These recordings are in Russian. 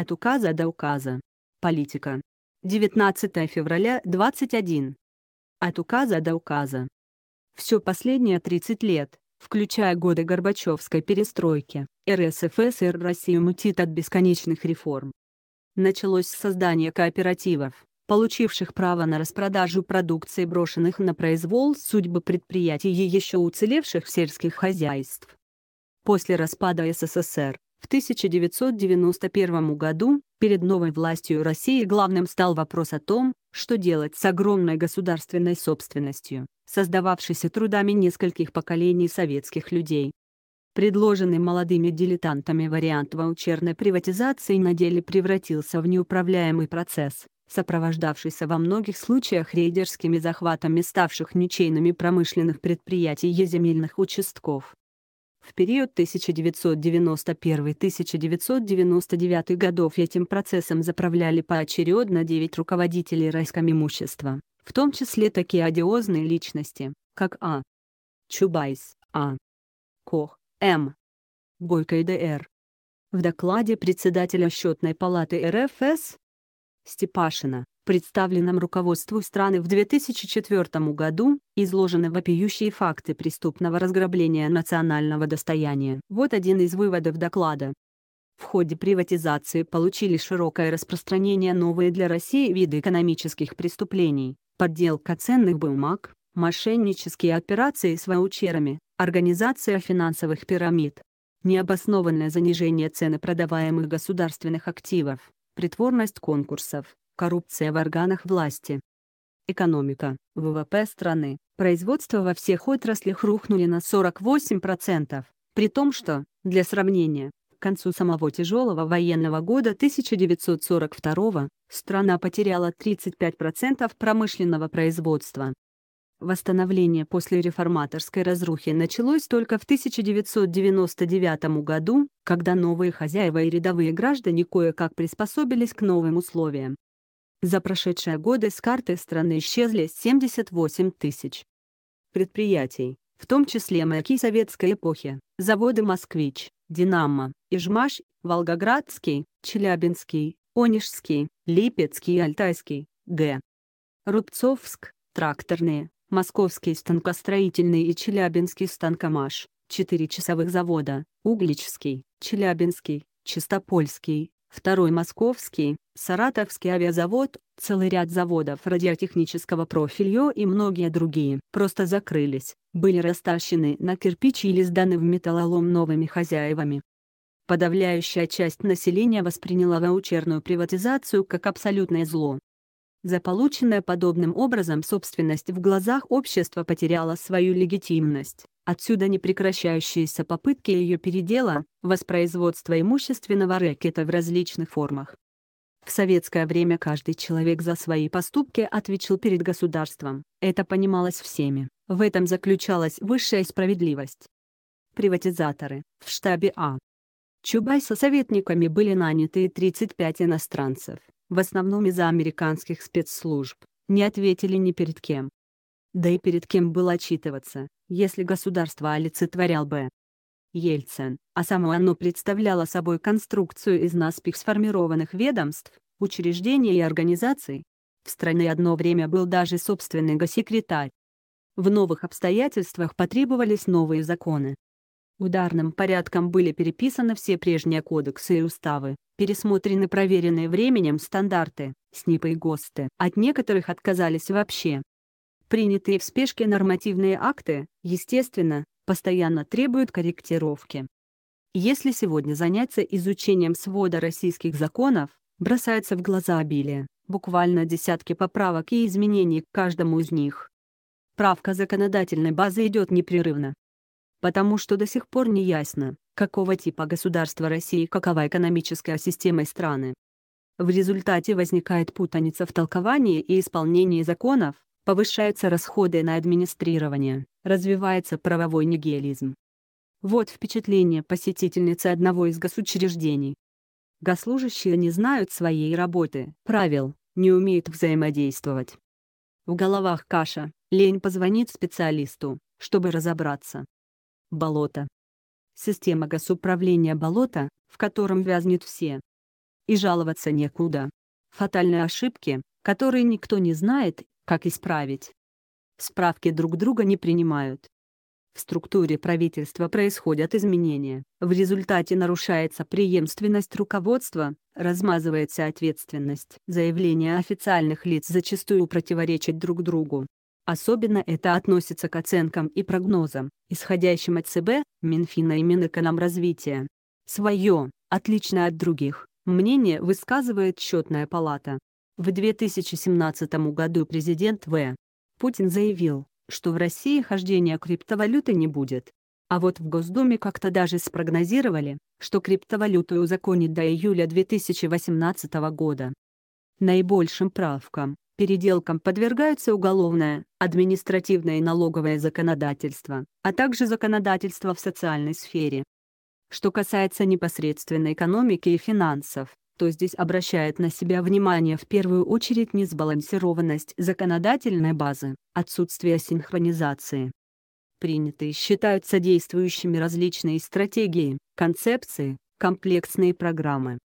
От указа до указа. Политика. 19 февраля 21. От указа до указа. Все последние 30 лет, включая годы Горбачевской перестройки, РСФСР Россию мутит от бесконечных реформ. Началось создание кооперативов, получивших право на распродажу продукции брошенных на произвол судьбы предприятий и еще уцелевших сельских хозяйств. После распада СССР, в 1991 году перед новой властью России главным стал вопрос о том, что делать с огромной государственной собственностью, создававшейся трудами нескольких поколений советских людей. Предложенный молодыми дилетантами вариант ваучерной приватизации на деле превратился в неуправляемый процесс, сопровождавшийся во многих случаях рейдерскими захватами ставших ничейными промышленных предприятий и земельных участков. В период 1991-1999 годов этим процессом заправляли поочередно 9 руководителей райском имущества, в том числе такие одиозные личности, как А. Чубайс, А. Кох, М. Бойко и Д.Р. В докладе председателя Счетной палаты РФС Степашина представленном руководству страны в 2004 году, изложены вопиющие факты преступного разграбления национального достояния. Вот один из выводов доклада. В ходе приватизации получили широкое распространение новые для России виды экономических преступлений, подделка ценных бумаг, мошеннические операции с ваучерами, организация финансовых пирамид, необоснованное занижение цены продаваемых государственных активов, притворность конкурсов, коррупция в органах власти. Экономика, ВВП страны, производство во всех отраслях рухнули на 48%, при том что, для сравнения, к концу самого тяжелого военного года 1942 страна потеряла 35% промышленного производства. Восстановление после реформаторской разрухи началось только в 1999 году, когда новые хозяева и рядовые граждане кое-как приспособились к новым условиям. За прошедшие годы с карты страны исчезли 78 тысяч предприятий, в том числе маяки советской эпохи, заводы «Москвич», «Динамо», «Ижмаш», «Волгоградский», «Челябинский», «Онежский», «Липецкий» и «Альтайский», «Г». Рубцовск, тракторные, Московский станкостроительный и Челябинский станкомаш, 4 часовых завода, Угличский, Челябинский, Чистопольский, второй московский, саратовский авиазавод, целый ряд заводов радиотехнического профиля и многие другие просто закрылись, были растащены на кирпичи или сданы в металлолом новыми хозяевами. Подавляющая часть населения восприняла ваучерную приватизацию как абсолютное зло. Заполученная подобным образом собственность в глазах общества потеряла свою легитимность. Отсюда непрекращающиеся попытки ее передела, воспроизводства имущественного рэкета в различных формах. В советское время каждый человек за свои поступки отвечал перед государством, это понималось всеми, в этом заключалась высшая справедливость. Приватизаторы. В штабе А. Чубайса советниками были наняты 35 иностранцев, в основном из американских спецслужб, не ответили ни перед кем. Да и перед кем было отчитываться, если государство олицетворял бы Ельцин, а само оно представляло собой конструкцию из наспех сформированных ведомств, учреждений и организаций. В стране одно время был даже собственный госсекретарь. В новых обстоятельствах потребовались новые законы. Ударным порядком были переписаны все прежние кодексы и уставы, пересмотрены проверенные временем стандарты, СНИПы и ГОСТы. От некоторых отказались вообще. Принятые в спешке нормативные акты, естественно, постоянно требуют корректировки. Если сегодня заняться изучением свода российских законов, бросается в глаза обилие, буквально десятки поправок и изменений к каждому из них. Правка законодательной базы идет непрерывно. Потому что до сих пор не ясно, какого типа государства России и какова экономическая система страны. В результате возникает путаница в толковании и исполнении законов, повышаются расходы на администрирование, развивается правовой нигилизм. Вот впечатление посетительницы одного из госучреждений. Госслужащие не знают своей работы, правил, не умеют взаимодействовать. В головах каша, лень позвонит специалисту, чтобы разобраться. Болото. Система госуправления болота, в котором вязнет все. И жаловаться некуда. Фатальные ошибки, которые никто не знает как исправить? Справки друг друга не принимают. В структуре правительства происходят изменения, в результате нарушается преемственность руководства, размазывается ответственность. Заявления официальных лиц зачастую противоречат друг другу. Особенно это относится к оценкам и прогнозам, исходящим от ЦБ, Минфина и Минэкономразвития. Свое, отличное от других, мнение высказывает счетная палата, в 2017 году президент В. Путин заявил, что в России хождения криптовалюты не будет. А вот в Госдуме как-то даже спрогнозировали, что криптовалюту узаконит до июля 2018 года. Наибольшим правкам, переделкам подвергаются уголовное, административное и налоговое законодательство, а также законодательство в социальной сфере. Что касается непосредственно экономики и финансов, то здесь обращает на себя внимание в первую очередь несбалансированность законодательной базы, отсутствие синхронизации. Принятые считаются действующими различные стратегии, концепции, комплексные программы.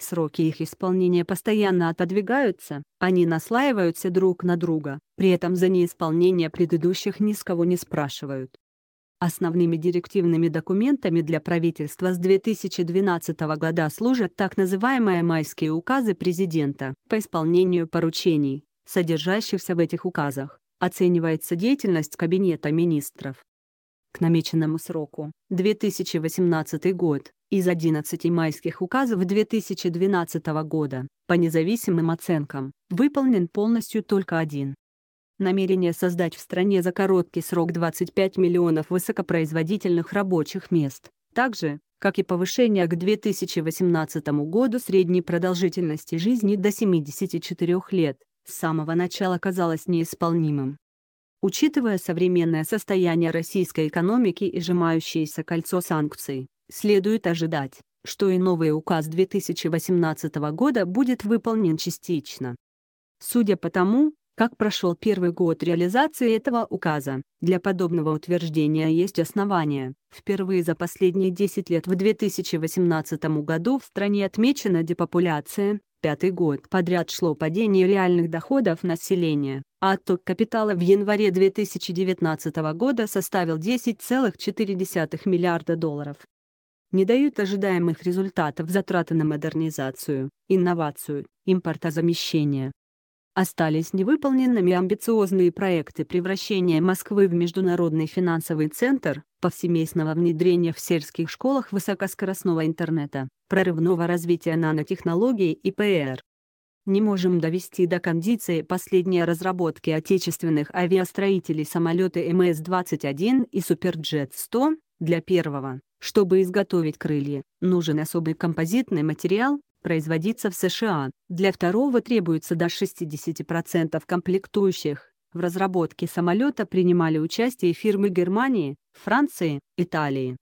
Сроки их исполнения постоянно отодвигаются, они наслаиваются друг на друга, при этом за неисполнение предыдущих ни с кого не спрашивают. Основными директивными документами для правительства с 2012 года служат так называемые майские указы президента по исполнению поручений, содержащихся в этих указах. Оценивается деятельность Кабинета министров. К намеченному сроку 2018 год из 11 майских указов 2012 года по независимым оценкам выполнен полностью только один намерение создать в стране за короткий срок 25 миллионов высокопроизводительных рабочих мест. Также, как и повышение к 2018 году средней продолжительности жизни до 74 лет, с самого начала казалось неисполнимым. Учитывая современное состояние российской экономики и сжимающееся кольцо санкций, следует ожидать, что и новый указ 2018 года будет выполнен частично. Судя по тому, как прошел первый год реализации этого указа? Для подобного утверждения есть основания. Впервые за последние 10 лет в 2018 году в стране отмечена депопуляция, пятый год подряд шло падение реальных доходов населения, а отток капитала в январе 2019 года составил 10,4 миллиарда долларов. Не дают ожидаемых результатов затраты на модернизацию, инновацию, импортозамещение, Остались невыполненными амбициозные проекты превращения Москвы в международный финансовый центр, повсеместного внедрения в сельских школах высокоскоростного интернета, прорывного развития нанотехнологий и ПР. Не можем довести до кондиции последние разработки отечественных авиастроителей самолеты МС-21 и Суперджет-100, для первого, чтобы изготовить крылья, нужен особый композитный материал, производиться в США. Для второго требуется до 60% комплектующих. В разработке самолета принимали участие фирмы Германии, Франции, Италии.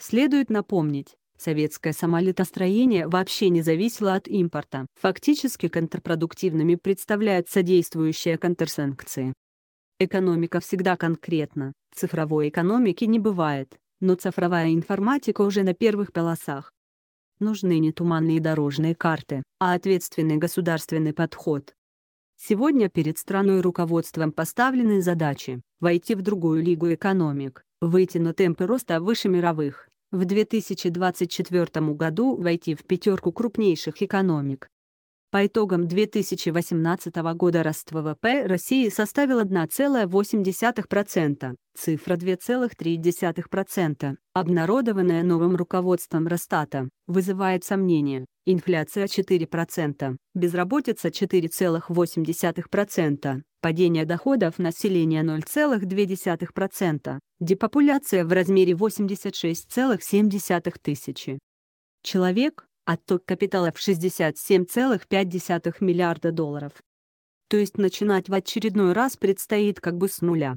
Следует напомнить, советское самолетостроение вообще не зависело от импорта. Фактически контрпродуктивными представляют содействующие контрсанкции. Экономика всегда конкретна, цифровой экономики не бывает, но цифровая информатика уже на первых полосах нужны не туманные дорожные карты, а ответственный государственный подход. Сегодня перед страной руководством поставлены задачи войти в другую лигу экономик, выйти на темпы роста выше мировых, в 2024 году войти в пятерку крупнейших экономик, по итогам 2018 года рост ВВП России составил 1,8%, цифра 2,3%, обнародованная новым руководством Росстата, вызывает сомнения. Инфляция 4%, безработица 4,8%, падение доходов населения 0,2%, депопуляция в размере 86,7 тысячи. Человек, отток капитала в 67,5 миллиарда долларов. То есть начинать в очередной раз предстоит как бы с нуля.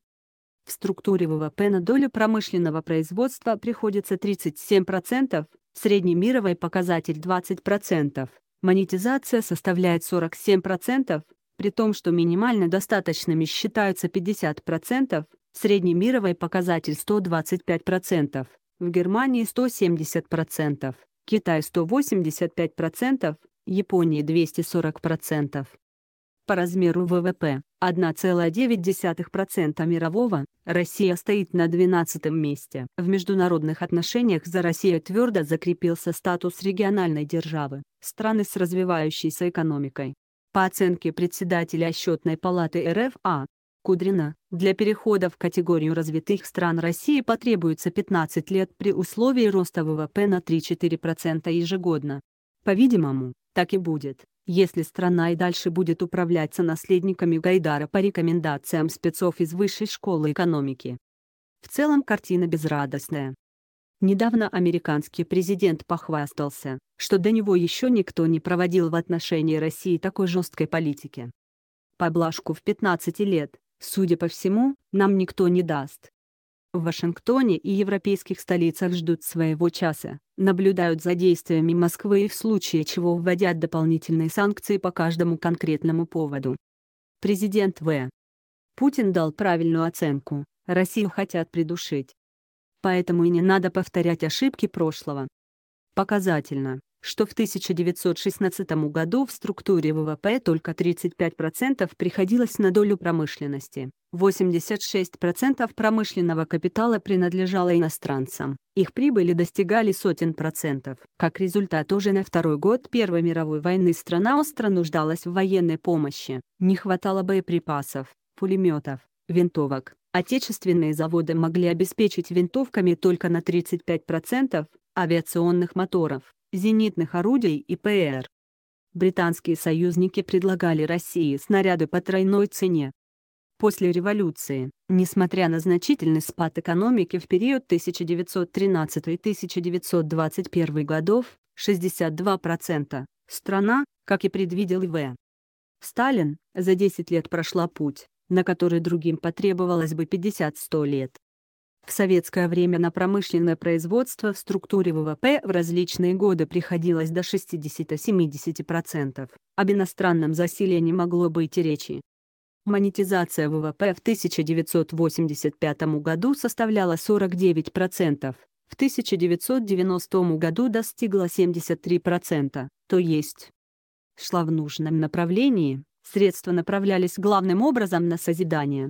В структуре ВВП на долю промышленного производства приходится 37%, среднемировый показатель 20%, монетизация составляет 47%, при том, что минимально достаточными считаются 50%, среднемировый показатель 125%, в Германии 170%. Китай 185%, Японии 240%. По размеру ВВП 1,9% мирового, Россия стоит на 12 месте. В международных отношениях за Россию твердо закрепился статус региональной державы, страны с развивающейся экономикой. По оценке председателя Счетной палаты РФА, Кудрина. Для перехода в категорию развитых стран России потребуется 15 лет при условии роста ВВП на 3-4% ежегодно. По-видимому, так и будет, если страна и дальше будет управляться наследниками Гайдара по рекомендациям спецов из Высшей школы экономики. В целом картина безрадостная. Недавно американский президент похвастался, что до него еще никто не проводил в отношении России такой жесткой политики. Поблажку в 15 лет, Судя по всему, нам никто не даст. В Вашингтоне и европейских столицах ждут своего часа, наблюдают за действиями Москвы и в случае чего вводят дополнительные санкции по каждому конкретному поводу. Президент В. Путин дал правильную оценку, Россию хотят придушить. Поэтому и не надо повторять ошибки прошлого. Показательно, что в 1916 году в структуре ВВП только 35% приходилось на долю промышленности. 86% промышленного капитала принадлежало иностранцам. Их прибыли достигали сотен процентов. Как результат, уже на второй год Первой мировой войны страна остро нуждалась в военной помощи. Не хватало боеприпасов, пулеметов, винтовок. Отечественные заводы могли обеспечить винтовками только на 35%, авиационных моторов, зенитных орудий и ПР. Британские союзники предлагали России снаряды по тройной цене. После революции, несмотря на значительный спад экономики в период 1913-1921 годов, 62%, страна, как и предвидел В. Сталин, за 10 лет прошла путь, на который другим потребовалось бы 50-100 лет. В советское время на промышленное производство в структуре ВВП в различные годы приходилось до 60-70%. Об иностранном засилии не могло быть и речи. Монетизация ВВП в 1985 году составляла 49%, в 1990 году достигла 73%, то есть шла в нужном направлении, средства направлялись главным образом на созидание,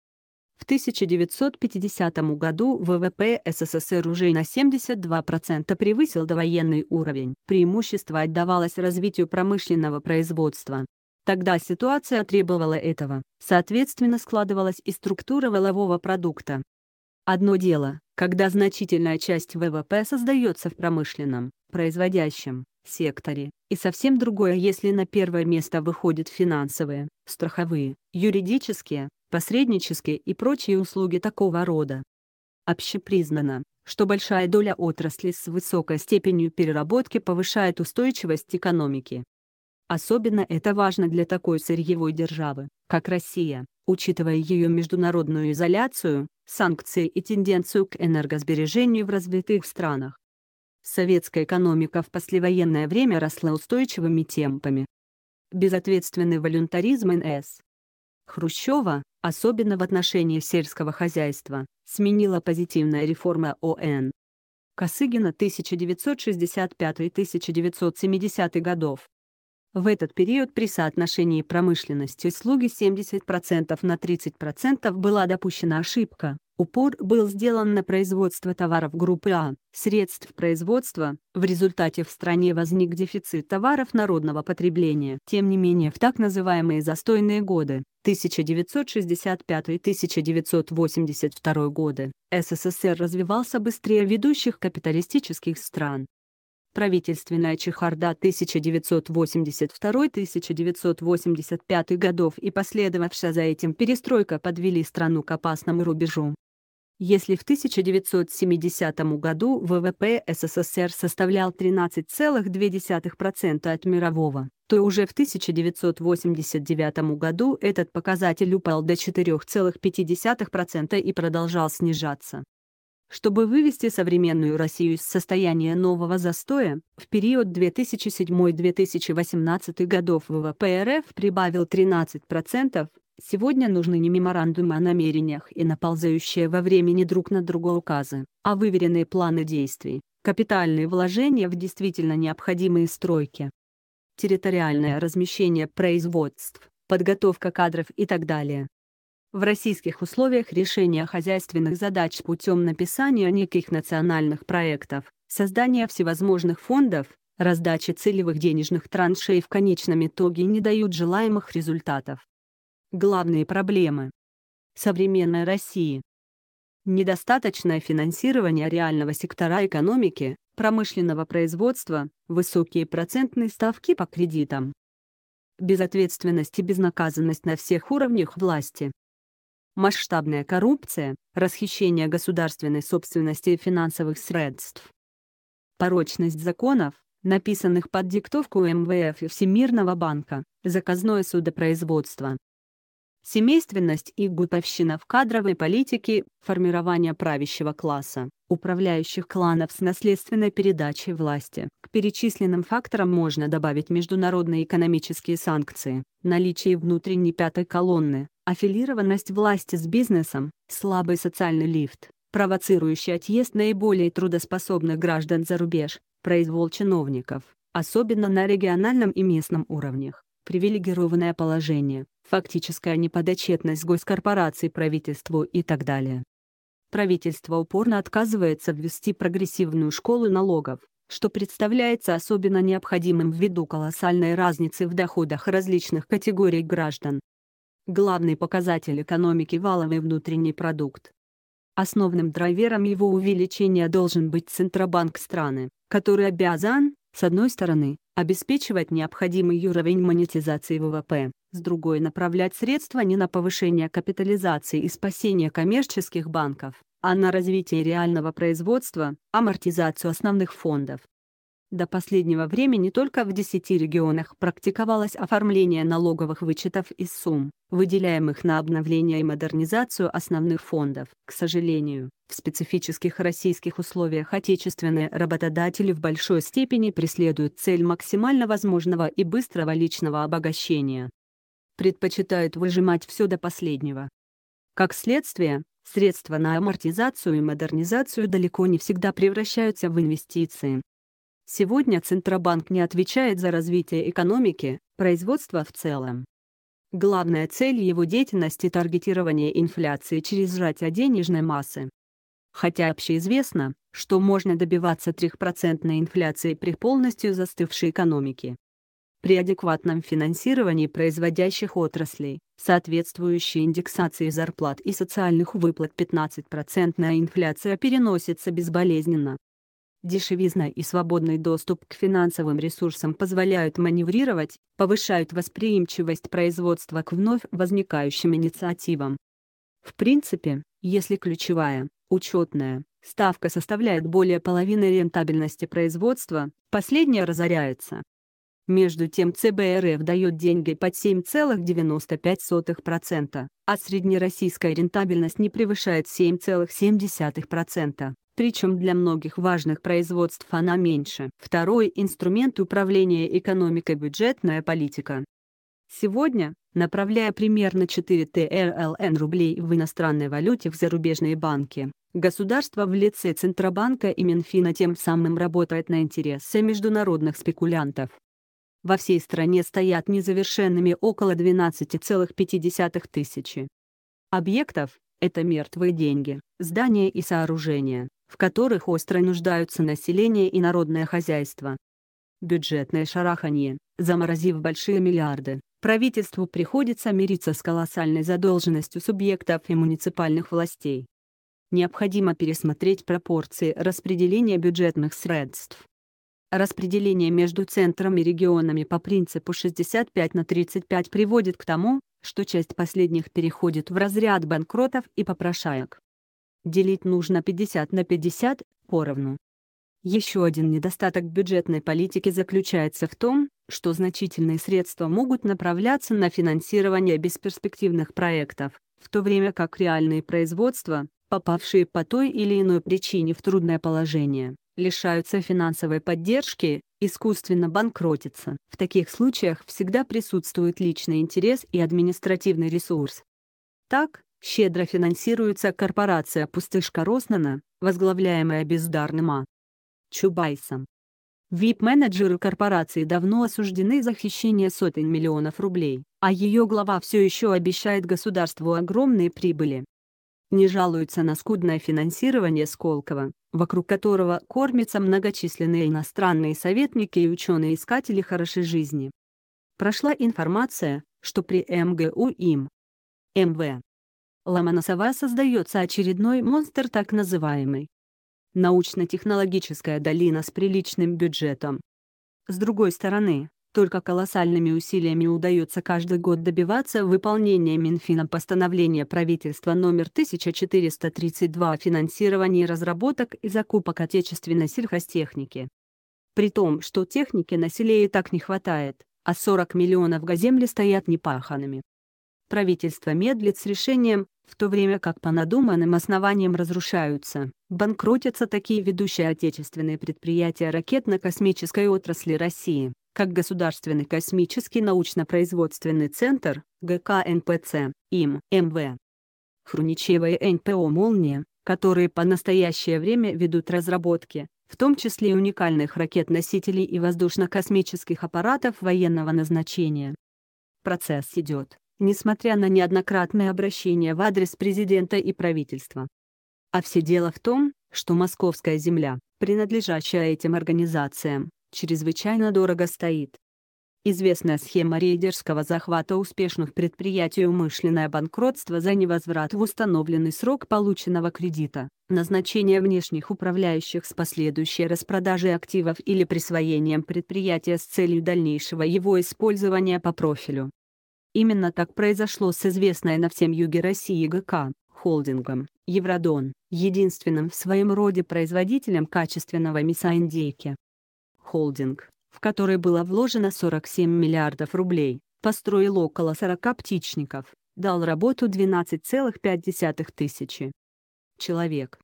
В 1950 году ВВП СССР уже на 72% превысил довоенный уровень. Преимущество отдавалось развитию промышленного производства. Тогда ситуация требовала этого, соответственно складывалась и структура волового продукта. Одно дело, когда значительная часть ВВП создается в промышленном, производящем, секторе, и совсем другое, если на первое место выходят финансовые, страховые, юридические, посреднические и прочие услуги такого рода. Общепризнано, что большая доля отрасли с высокой степенью переработки повышает устойчивость экономики. Особенно это важно для такой сырьевой державы, как Россия, учитывая ее международную изоляцию, санкции и тенденцию к энергосбережению в развитых странах. Советская экономика в послевоенное время росла устойчивыми темпами. Безответственный волюнтаризм НС Хрущева, особенно в отношении сельского хозяйства, сменила позитивная реформа ОН. Косыгина 1965-1970 годов. В этот период при соотношении промышленности и слуги 70% на 30% была допущена ошибка, Упор был сделан на производство товаров группы А, средств производства, в результате в стране возник дефицит товаров народного потребления. Тем не менее в так называемые застойные годы 1965-1982 годы СССР развивался быстрее ведущих капиталистических стран. Правительственная чехарда 1982-1985 годов и последовавшая за этим перестройка подвели страну к опасному рубежу. Если в 1970 году ВВП СССР составлял 13,2% от мирового, то уже в 1989 году этот показатель упал до 4,5% и продолжал снижаться. Чтобы вывести современную Россию из состояния нового застоя, в период 2007-2018 годов ВВП РФ прибавил 13%, Сегодня нужны не меморандумы о намерениях и наползающие во времени друг на друга указы, а выверенные планы действий, капитальные вложения в действительно необходимые стройки. Территориальное размещение производств, подготовка кадров и так далее. В российских условиях решение хозяйственных задач путем написания неких национальных проектов, создания всевозможных фондов, раздачи целевых денежных траншей в конечном итоге не дают желаемых результатов главные проблемы современной России. Недостаточное финансирование реального сектора экономики, промышленного производства, высокие процентные ставки по кредитам. Безответственность и безнаказанность на всех уровнях власти. Масштабная коррупция, расхищение государственной собственности и финансовых средств. Порочность законов, написанных под диктовку МВФ и Всемирного банка, заказное судопроизводство. Семейственность и гутовщина в кадровой политике, формирование правящего класса, управляющих кланов с наследственной передачей власти. К перечисленным факторам можно добавить международные экономические санкции, наличие внутренней пятой колонны, аффилированность власти с бизнесом, слабый социальный лифт, провоцирующий отъезд наиболее трудоспособных граждан за рубеж, произвол чиновников, особенно на региональном и местном уровнях, привилегированное положение, фактическая неподотчетность госкорпораций правительству и так далее. Правительство упорно отказывается ввести прогрессивную школу налогов, что представляется особенно необходимым ввиду колоссальной разницы в доходах различных категорий граждан. Главный показатель экономики – валовый внутренний продукт. Основным драйвером его увеличения должен быть Центробанк страны, который обязан, с одной стороны, обеспечивать необходимый уровень монетизации ВВП, с другой направлять средства не на повышение капитализации и спасение коммерческих банков, а на развитие реального производства, амортизацию основных фондов. До последнего времени только в 10 регионах практиковалось оформление налоговых вычетов из сумм, выделяемых на обновление и модернизацию основных фондов. К сожалению, в специфических российских условиях отечественные работодатели в большой степени преследуют цель максимально возможного и быстрого личного обогащения предпочитают выжимать все до последнего. Как следствие, средства на амортизацию и модернизацию далеко не всегда превращаются в инвестиции. Сегодня Центробанк не отвечает за развитие экономики, производства в целом. Главная цель его деятельности – таргетирование инфляции через сжатие денежной массы. Хотя общеизвестно, что можно добиваться 3% инфляции при полностью застывшей экономике при адекватном финансировании производящих отраслей, соответствующей индексации зарплат и социальных выплат 15% инфляция переносится безболезненно. Дешевизна и свободный доступ к финансовым ресурсам позволяют маневрировать, повышают восприимчивость производства к вновь возникающим инициативам. В принципе, если ключевая, учетная, ставка составляет более половины рентабельности производства, последняя разоряется. Между тем ЦБ РФ дает деньги под 7,95%, а среднероссийская рентабельность не превышает 7,7%. Причем для многих важных производств она меньше. Второй инструмент управления экономикой – бюджетная политика. Сегодня, направляя примерно 4 ТРЛН рублей в иностранной валюте в зарубежные банки, государство в лице Центробанка и Минфина тем самым работает на интересы международных спекулянтов во всей стране стоят незавершенными около 12,5 тысячи объектов, это мертвые деньги, здания и сооружения, в которых остро нуждаются население и народное хозяйство. Бюджетное шараханье, заморозив большие миллиарды, правительству приходится мириться с колоссальной задолженностью субъектов и муниципальных властей. Необходимо пересмотреть пропорции распределения бюджетных средств. Распределение между центром и регионами по принципу 65 на 35 приводит к тому, что часть последних переходит в разряд банкротов и попрошаек. Делить нужно 50 на 50, поровну. Еще один недостаток бюджетной политики заключается в том, что значительные средства могут направляться на финансирование бесперспективных проектов, в то время как реальные производства, попавшие по той или иной причине в трудное положение, лишаются финансовой поддержки, искусственно банкротятся. В таких случаях всегда присутствует личный интерес и административный ресурс. Так, щедро финансируется корпорация «Пустышка Роснана», возглавляемая бездарным А. Чубайсом. ВИП-менеджеры корпорации давно осуждены за хищение сотен миллионов рублей, а ее глава все еще обещает государству огромные прибыли не жалуются на скудное финансирование Сколково, вокруг которого кормятся многочисленные иностранные советники и ученые-искатели хорошей жизни. Прошла информация, что при МГУ им МВ Ломоносова создается очередной монстр так называемый научно-технологическая долина с приличным бюджетом. С другой стороны, только колоссальными усилиями удается каждый год добиваться выполнения Минфина постановления правительства номер 1432 о финансировании разработок и закупок отечественной сельхозтехники. При том, что техники на селе и так не хватает, а 40 миллионов газемли стоят непаханными. Правительство медлит с решением, в то время как по надуманным основаниям разрушаются, банкротятся такие ведущие отечественные предприятия ракетно-космической отрасли России как Государственный космический научно-производственный центр ГКНПЦ, им МВ. Эм Хруничевая НПО «Молния», которые по настоящее время ведут разработки, в том числе уникальных ракет-носителей и воздушно-космических аппаратов военного назначения. Процесс идет, несмотря на неоднократное обращение в адрес президента и правительства. А все дело в том, что Московская земля, принадлежащая этим организациям, чрезвычайно дорого стоит. Известная схема рейдерского захвата успешных предприятий умышленное банкротство за невозврат в установленный срок полученного кредита, назначение внешних управляющих с последующей распродажей активов или присвоением предприятия с целью дальнейшего его использования по профилю. Именно так произошло с известной на всем юге России ГК, холдингом, Евродон, единственным в своем роде производителем качественного мяса индейки холдинг, в который было вложено 47 миллиардов рублей, построил около 40 птичников, дал работу 12,5 тысячи человек.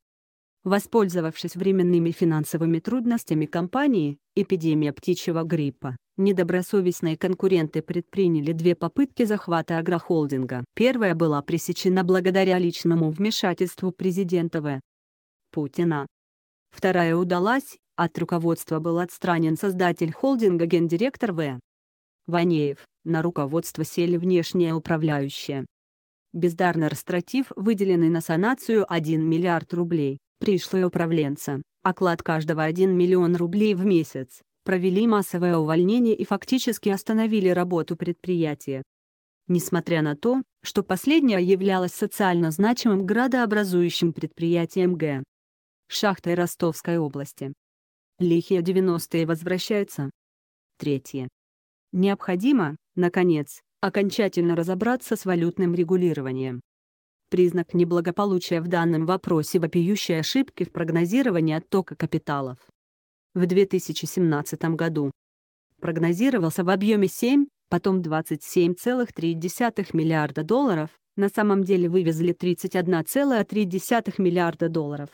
Воспользовавшись временными финансовыми трудностями компании, эпидемия птичьего гриппа, недобросовестные конкуренты предприняли две попытки захвата агрохолдинга. Первая была пресечена благодаря личному вмешательству президента В. Путина. Вторая удалась, от руководства был отстранен создатель холдинга гендиректор В. Ванеев, на руководство сели внешние управляющие. Бездарно растратив выделенный на санацию 1 миллиард рублей, пришлые управленцы, оклад каждого 1 миллион рублей в месяц, провели массовое увольнение и фактически остановили работу предприятия. Несмотря на то, что последнее являлось социально значимым градообразующим предприятием Г. Шахтой Ростовской области, Лихие 90-е возвращаются. Третье. Необходимо, наконец, окончательно разобраться с валютным регулированием. Признак неблагополучия в данном вопросе – вопиющие ошибки в прогнозировании оттока капиталов. В 2017 году прогнозировался в объеме 7, потом 27,3 миллиарда долларов, на самом деле вывезли 31,3 миллиарда долларов.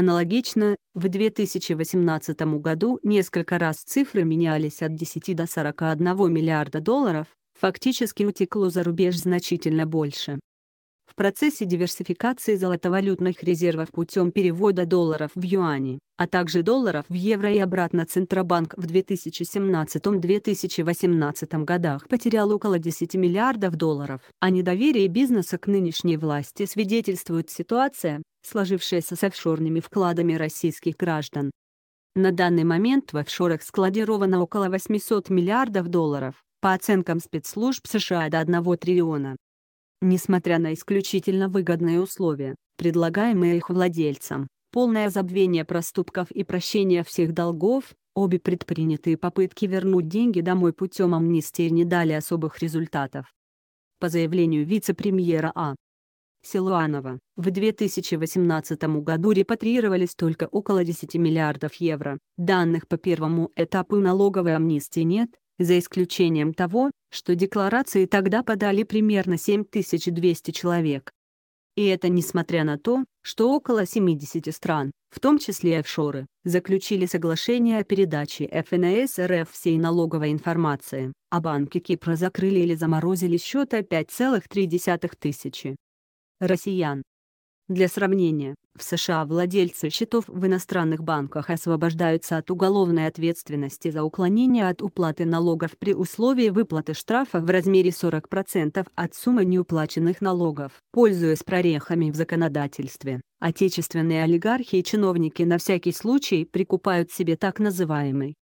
Аналогично, в 2018 году несколько раз цифры менялись от 10 до 41 миллиарда долларов, фактически утекло за рубеж значительно больше. В процессе диверсификации золотовалютных резервов путем перевода долларов в юани, а также долларов в евро и обратно Центробанк в 2017-2018 годах потерял около 10 миллиардов долларов. О а недоверии бизнеса к нынешней власти свидетельствует ситуация, сложившаяся с офшорными вкладами российских граждан. На данный момент в офшорах складировано около 800 миллиардов долларов, по оценкам спецслужб США до 1 триллиона. Несмотря на исключительно выгодные условия, предлагаемые их владельцам, полное забвение проступков и прощение всех долгов, обе предпринятые попытки вернуть деньги домой путем амнистии не дали особых результатов. По заявлению вице-премьера А. Силуанова. В 2018 году репатриировались только около 10 миллиардов евро. Данных по первому этапу налоговой амнистии нет, за исключением того, что декларации тогда подали примерно 7200 человек. И это несмотря на то, что около 70 стран, в том числе офшоры, заключили соглашение о передаче ФНС РФ всей налоговой информации, а банки Кипра закрыли или заморозили счета 5,3 тысячи россиян. Для сравнения, в США владельцы счетов в иностранных банках освобождаются от уголовной ответственности за уклонение от уплаты налогов при условии выплаты штрафа в размере 40% от суммы неуплаченных налогов. Пользуясь прорехами в законодательстве, отечественные олигархи и чиновники на всякий случай прикупают себе так называемый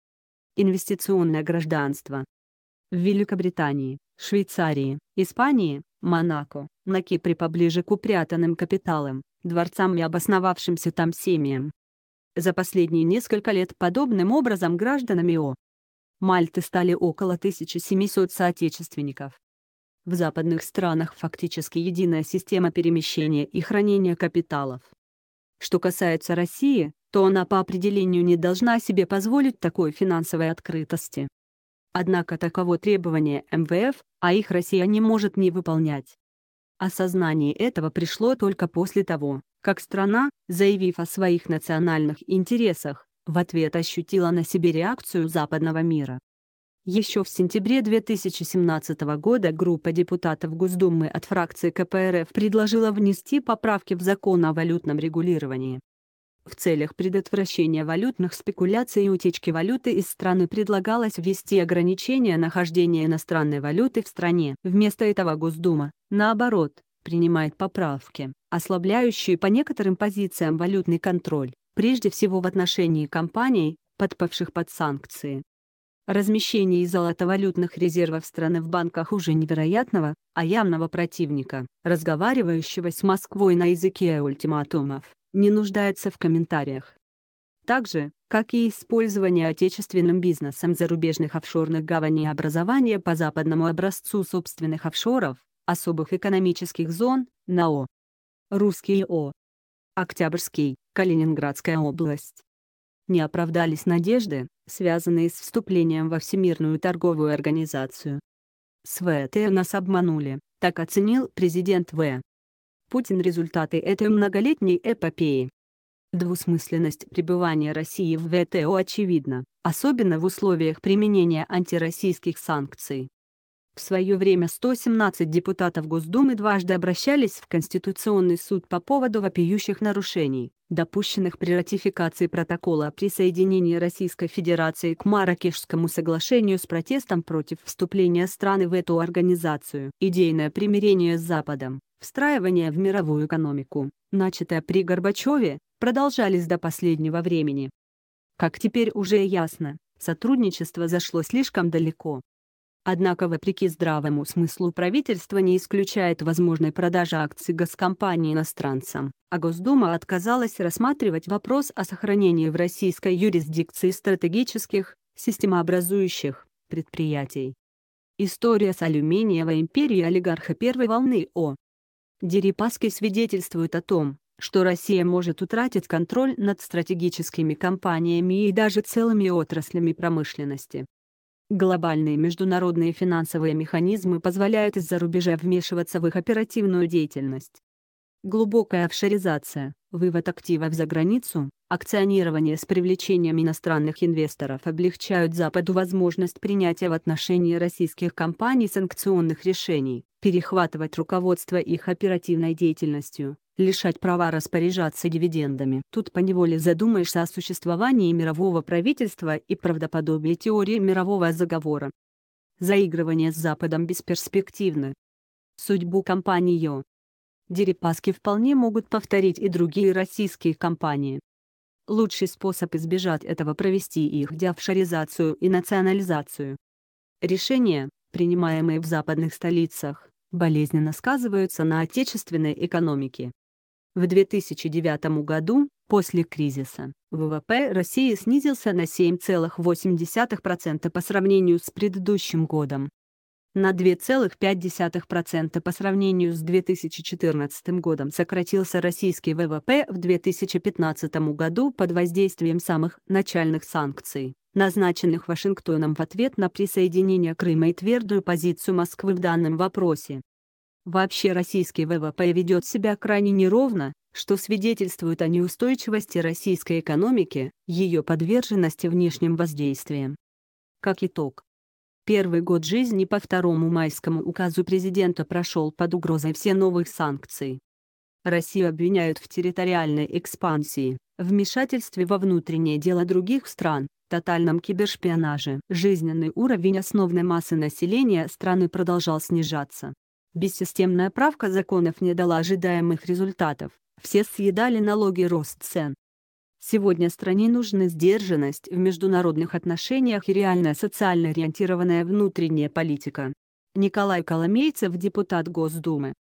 инвестиционное гражданство. В Великобритании, Швейцарии, Испании, Монако, на Кипре поближе к упрятанным капиталам, дворцам и обосновавшимся там семьям. За последние несколько лет подобным образом гражданами О. Мальты стали около 1700 соотечественников. В западных странах фактически единая система перемещения и хранения капиталов. Что касается России, то она по определению не должна себе позволить такой финансовой открытости. Однако таково требование МВФ, а их Россия не может не выполнять. Осознание этого пришло только после того, как страна, заявив о своих национальных интересах, в ответ ощутила на себе реакцию западного мира. Еще в сентябре 2017 года группа депутатов Госдумы от фракции КПРФ предложила внести поправки в закон о валютном регулировании, в целях предотвращения валютных спекуляций и утечки валюты из страны предлагалось ввести ограничения на хождение иностранной валюты в стране. Вместо этого Госдума, наоборот, принимает поправки, ослабляющие по некоторым позициям валютный контроль, прежде всего в отношении компаний, подпавших под санкции. Размещение золотовалютных резервов страны в банках уже невероятного, а явного противника, разговаривающего с Москвой на языке ультиматумов не нуждается в комментариях. Так же, как и использование отечественным бизнесом зарубежных офшорных гаваней образования по западному образцу собственных офшоров, особых экономических зон, НАО. Русский О. Октябрьский, Калининградская область. Не оправдались надежды, связанные с вступлением во Всемирную торговую организацию. СВТ нас обманули, так оценил президент В. Путин результаты этой многолетней эпопеи. Двусмысленность пребывания России в ВТО очевидна, особенно в условиях применения антироссийских санкций. В свое время 117 депутатов Госдумы дважды обращались в Конституционный суд по поводу вопиющих нарушений, допущенных при ратификации протокола о присоединении Российской Федерации к Марракешскому соглашению с протестом против вступления страны в эту организацию. Идейное примирение с Западом, Встраивания в мировую экономику, начатое при Горбачеве, продолжались до последнего времени. Как теперь уже ясно, сотрудничество зашло слишком далеко. Однако, вопреки здравому смыслу, правительство не исключает возможной продажи акций госкомпании иностранцам, а Госдума отказалась рассматривать вопрос о сохранении в российской юрисдикции стратегических, системообразующих предприятий. История с алюминиевой империей олигарха первой волны О. Дерипаски свидетельствуют о том, что Россия может утратить контроль над стратегическими компаниями и даже целыми отраслями промышленности. Глобальные международные финансовые механизмы позволяют из-за рубежа вмешиваться в их оперативную деятельность. Глубокая офшоризация, вывод активов за границу, акционирование с привлечением иностранных инвесторов облегчают Западу возможность принятия в отношении российских компаний санкционных решений, перехватывать руководство их оперативной деятельностью, лишать права распоряжаться дивидендами. Тут поневоле задумаешься о существовании мирового правительства и правдоподобии теории мирового заговора. Заигрывание с Западом бесперспективно. Судьбу компании Йо Дерипаски вполне могут повторить и другие российские компании. Лучший способ избежать этого – провести их деофшоризацию и национализацию. Решения, принимаемые в западных столицах, болезненно сказываются на отечественной экономике. В 2009 году, после кризиса, ВВП России снизился на 7,8% по сравнению с предыдущим годом, на 2,5% по сравнению с 2014 годом сократился российский ВВП в 2015 году под воздействием самых начальных санкций, назначенных Вашингтоном в ответ на присоединение Крыма и твердую позицию Москвы в данном вопросе. Вообще российский ВВП ведет себя крайне неровно, что свидетельствует о неустойчивости российской экономики, ее подверженности внешним воздействиям. Как итог, Первый год жизни по второму майскому указу президента прошел под угрозой все новых санкций. Россию обвиняют в территориальной экспансии, вмешательстве во внутренние дела других стран, тотальном кибершпионаже. Жизненный уровень основной массы населения страны продолжал снижаться. Бессистемная правка законов не дала ожидаемых результатов. Все съедали налоги рост цен, Сегодня стране нужна сдержанность в международных отношениях и реальная социально ориентированная внутренняя политика. Николай Коломейцев, депутат Госдумы.